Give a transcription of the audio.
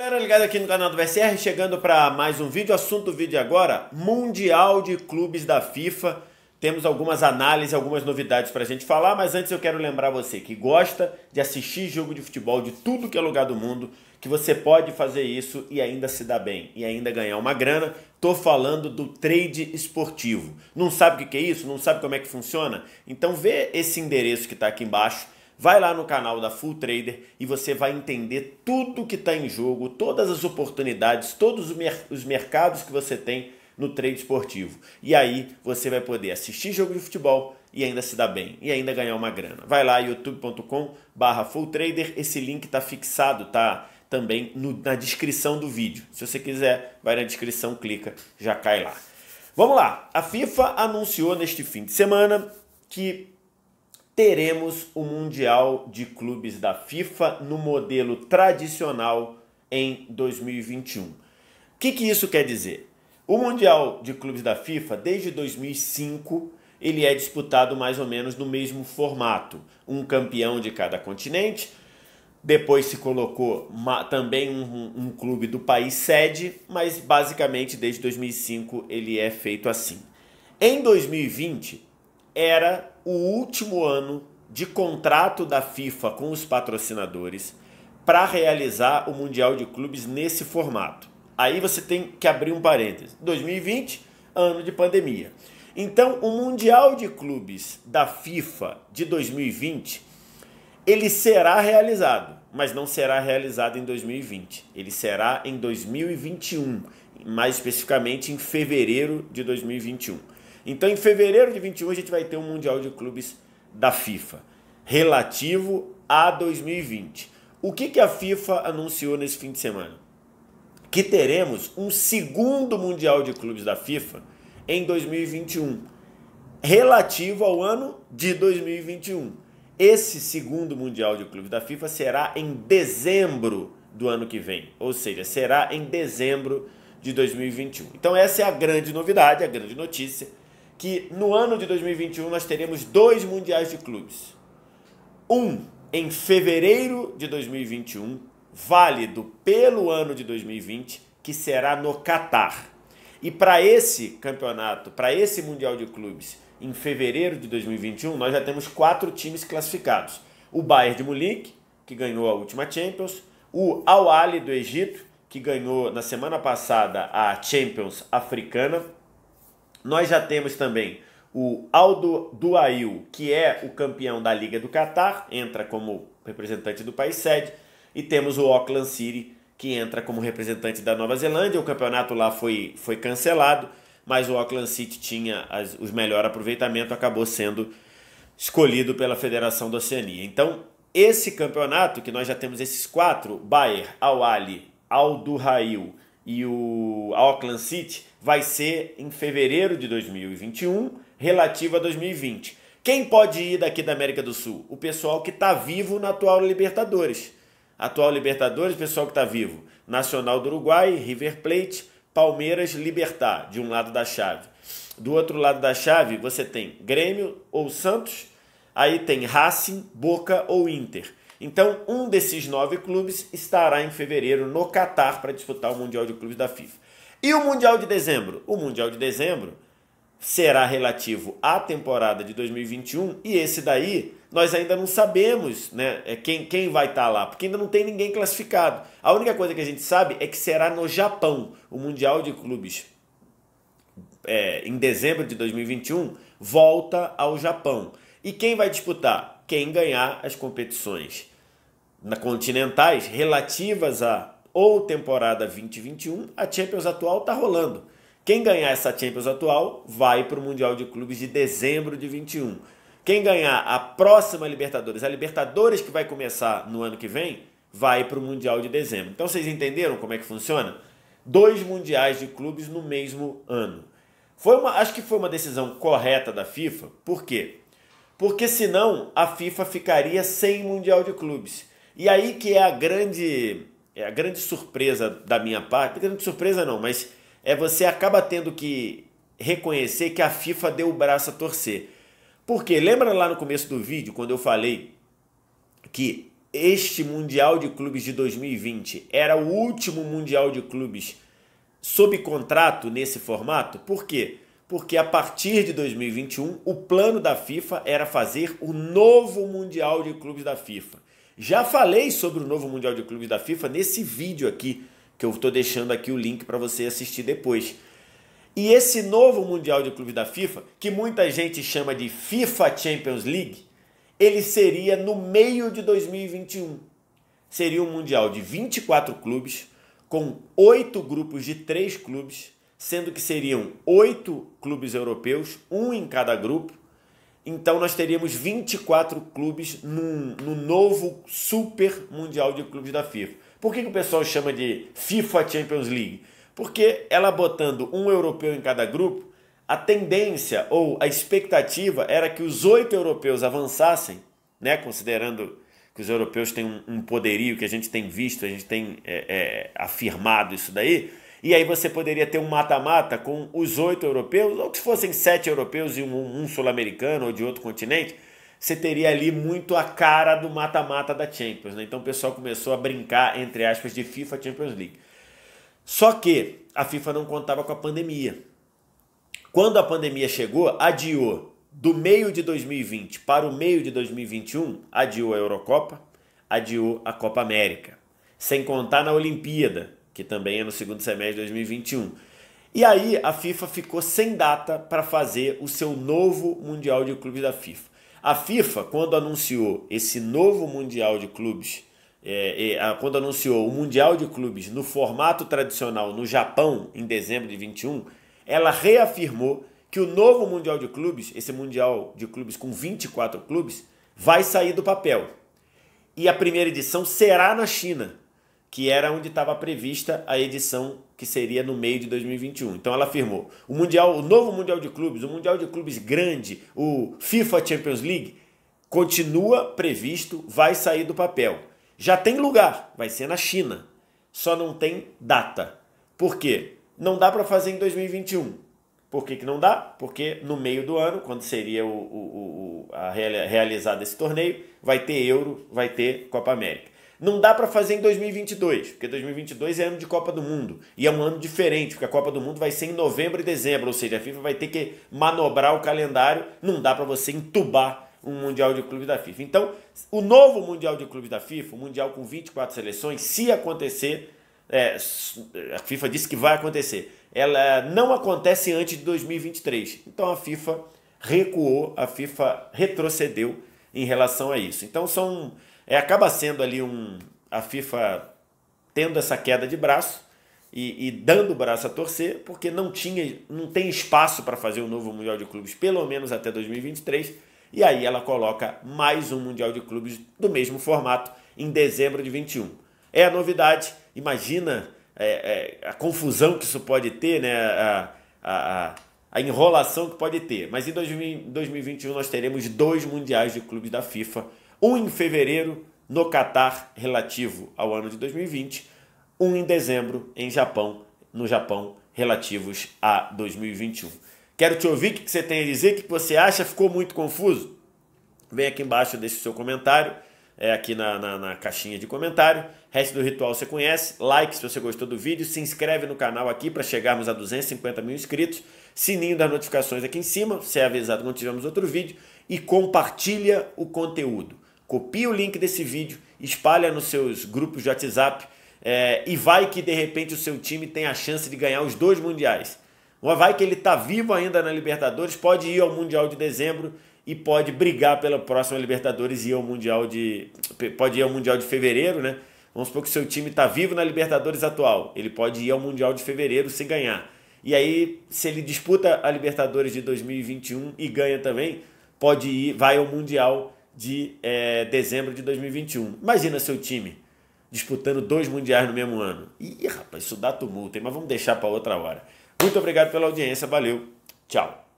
Galera ligada aqui no canal do VSR, chegando para mais um vídeo, assunto do vídeo agora, Mundial de Clubes da FIFA. Temos algumas análises, algumas novidades para a gente falar, mas antes eu quero lembrar você que gosta de assistir jogo de futebol de tudo que é lugar do mundo, que você pode fazer isso e ainda se dar bem, e ainda ganhar uma grana. Tô falando do trade esportivo. Não sabe o que é isso? Não sabe como é que funciona? Então vê esse endereço que está aqui embaixo Vai lá no canal da Full Trader e você vai entender tudo que está em jogo, todas as oportunidades, todos os mercados que você tem no trade esportivo. E aí você vai poder assistir jogo de futebol e ainda se dar bem e ainda ganhar uma grana. Vai lá youtubecom barra Full Trader. esse link está fixado, tá? Também no, na descrição do vídeo. Se você quiser, vai na descrição, clica, já cai lá. Vamos lá. A FIFA anunciou neste fim de semana que teremos o Mundial de Clubes da FIFA no modelo tradicional em 2021. O que, que isso quer dizer? O Mundial de Clubes da FIFA, desde 2005, ele é disputado mais ou menos no mesmo formato: um campeão de cada continente. Depois se colocou uma, também um, um, clube do país sede, mas basicamente desde 2005 ele é feito assim. Em 2020, era o último ano de contrato da FIFA com os patrocinadores para realizar o Mundial de Clubes nesse formato. Aí você tem que abrir um parênteses. 2020, ano de pandemia. Então, o Mundial de Clubes da FIFA de 2020, ele será realizado, mas não será realizado em 2020. Ele será em 2021, mais especificamente em fevereiro de 2021. Então, em fevereiro de 21, a gente vai ter um Mundial de Clubes da FIFA, relativo a 2020. O que, que a FIFA anunciou nesse fim de semana? Que teremos um segundo Mundial de Clubes da FIFA em 2021, relativo ao ano de 2021. Esse segundo Mundial de Clubes da FIFA será em dezembro do ano que vem, ou seja, será em dezembro de 2021. Então, essa é a grande novidade, a grande notícia que no ano de 2021 nós teremos dois mundiais de clubes. Um em fevereiro de 2021, válido pelo ano de 2020, que será no Catar. E para esse campeonato, para esse mundial de clubes, em fevereiro de 2021, nós já temos quatro times classificados. O Bayern de Munique, que ganhou a última Champions, o Al Ahly do Egito, que ganhou na semana passada a Champions Africana, nós já temos também o Aldo Duail, que é o campeão da Liga do Catar, entra como representante do país sede, e temos o Auckland City, que entra como representante da Nova Zelândia. O campeonato lá foi, foi cancelado, mas o Auckland City tinha as, os melhor aproveitamento, acabou sendo escolhido pela Federação da Oceania. Então, esse campeonato, que nós já temos esses quatro, Bayer, Al Ali, Al e o Auckland City vai ser em fevereiro de 2021, relativo a 2020. Quem pode ir daqui da América do Sul? O pessoal que está vivo na atual Libertadores. Atual Libertadores, pessoal que está vivo. Nacional do Uruguai, River Plate, Palmeiras, Libertar, de um lado da chave. Do outro lado da chave, você tem Grêmio ou Santos, aí tem Racing, Boca ou Inter. Então, um desses nove clubes estará em fevereiro no Catar para disputar o Mundial de Clubes da FIFA. E o Mundial de Dezembro? O Mundial de Dezembro será relativo à temporada de 2021 e esse daí nós ainda não sabemos né, é, quem, quem vai estar tá lá, porque ainda não tem ninguém classificado. A única coisa que a gente sabe é que será no Japão o Mundial de Clubes. É, em dezembro de 2021, volta ao Japão. E quem vai disputar? Quem ganhar as competições na continentais relativas a ou temporada 2021, a Champions atual está rolando. Quem ganhar essa Champions atual vai para o Mundial de Clubes de dezembro de 21. Quem ganhar a próxima Libertadores, a Libertadores que vai começar no ano que vem, vai para o Mundial de dezembro. Então vocês entenderam como é que funciona? Dois mundiais de clubes no mesmo ano. Foi uma, acho que foi uma decisão correta da FIFA. Por quê? Porque senão a FIFA ficaria sem Mundial de Clubes. E aí que é a grande, é a grande surpresa da minha parte, grande surpresa não, mas é você acaba tendo que reconhecer que a FIFA deu o braço a torcer. Porque lembra lá no começo do vídeo quando eu falei que este Mundial de Clubes de 2020 era o último Mundial de Clubes sob contrato nesse formato? Por quê? Porque a partir de 2021 o plano da FIFA era fazer o novo Mundial de Clubes da FIFA. Já falei sobre o novo Mundial de Clubes da FIFA nesse vídeo aqui, que eu estou deixando aqui o link para você assistir depois. E esse novo Mundial de Clubes da FIFA, que muita gente chama de FIFA Champions League, ele seria no meio de 2021. Seria um Mundial de 24 clubes, com oito grupos de três clubes, sendo que seriam oito clubes europeus, um em cada grupo, então nós teríamos 24 clubes no novo Super Mundial de Clubes da FIFA. Por que, que o pessoal chama de FIFA Champions League? Porque ela botando um europeu em cada grupo, a tendência ou a expectativa era que os oito europeus avançassem, né? Considerando que os europeus têm um, um poderio que a gente tem visto, a gente tem é, é, afirmado isso daí e aí você poderia ter um mata-mata com os oito europeus, ou que fossem sete europeus e um, um sul-americano ou de outro continente, você teria ali muito a cara do mata-mata da Champions. Né? Então o pessoal começou a brincar, entre aspas, de FIFA Champions League. Só que a FIFA não contava com a pandemia. Quando a pandemia chegou, adiou do meio de 2020 para o meio de 2021, adiou a Eurocopa, adiou a Copa América. Sem contar na Olimpíada, que também é no segundo semestre de 2021. E aí a FIFA ficou sem data para fazer o seu novo Mundial de Clubes da FIFA. A FIFA, quando anunciou esse novo Mundial de Clubes, é, é, quando anunciou o Mundial de Clubes no formato tradicional no Japão em dezembro de 21, ela reafirmou que o novo Mundial de Clubes, esse Mundial de Clubes com 24 clubes, vai sair do papel. E a primeira edição será na China, que era onde estava prevista a edição que seria no meio de 2021. Então ela afirmou: o mundial, o novo mundial de clubes, o mundial de clubes grande, o FIFA Champions League continua previsto, vai sair do papel. Já tem lugar, vai ser na China. Só não tem data. Por quê? Não dá para fazer em 2021. Por que, que não dá? Porque no meio do ano, quando seria o, o, o a realizado esse torneio, vai ter Euro, vai ter Copa América. Não dá para fazer em 2022, porque 2022 é ano de Copa do Mundo e é um ano diferente, porque a Copa do Mundo vai ser em novembro e dezembro, ou seja, a FIFA vai ter que manobrar o calendário, não dá para você entubar um Mundial de Clubes da FIFA. Então, o novo Mundial de Clubes da FIFA, o Mundial com 24 seleções, se acontecer, é, a FIFA disse que vai acontecer, ela não acontece antes de 2023. Então a FIFA recuou, a FIFA retrocedeu em relação a isso. Então são é, acaba sendo ali um. A FIFA tendo essa queda de braço e, e dando o braço a torcer, porque não tinha, não tem espaço para fazer o um novo Mundial de Clubes, pelo menos até 2023. E aí ela coloca mais um Mundial de Clubes do mesmo formato em dezembro de 21. É a novidade, imagina é, é, a confusão que isso pode ter, né? A, a, a enrolação que pode ter. Mas em 2021 nós teremos dois mundiais de clubes da FIFA um em fevereiro no Catar relativo ao ano de 2020, um em dezembro em Japão, no Japão relativos a 2021. Quero te ouvir o que você tem a dizer, o que você acha, ficou muito confuso? Vem aqui embaixo, deixe seu comentário, é aqui na, na, na caixinha de comentário. resto do ritual você conhece, like se você gostou do vídeo, se inscreve no canal aqui para chegarmos a 250 mil inscritos, sininho das notificações aqui em cima, você é avisado quando tivermos outro vídeo e compartilha o conteúdo. Copia o link desse vídeo, espalha nos seus grupos de WhatsApp é, e vai que de repente o seu time tem a chance de ganhar os dois mundiais. vai que ele está vivo ainda na Libertadores, pode ir ao Mundial de dezembro e pode brigar pela próxima Libertadores e ir ao Mundial de. Pode ir ao Mundial de Fevereiro, né? Vamos supor que o seu time está vivo na Libertadores atual. Ele pode ir ao Mundial de Fevereiro se ganhar. E aí, se ele disputa a Libertadores de 2021 e ganha também, pode ir, vai ao Mundial de é, dezembro de 2021. Imagina seu time disputando dois mundiais no mesmo ano. Ih, rapaz, isso dá tumulto, hein? mas vamos deixar para outra hora. Muito obrigado pela audiência, valeu, tchau.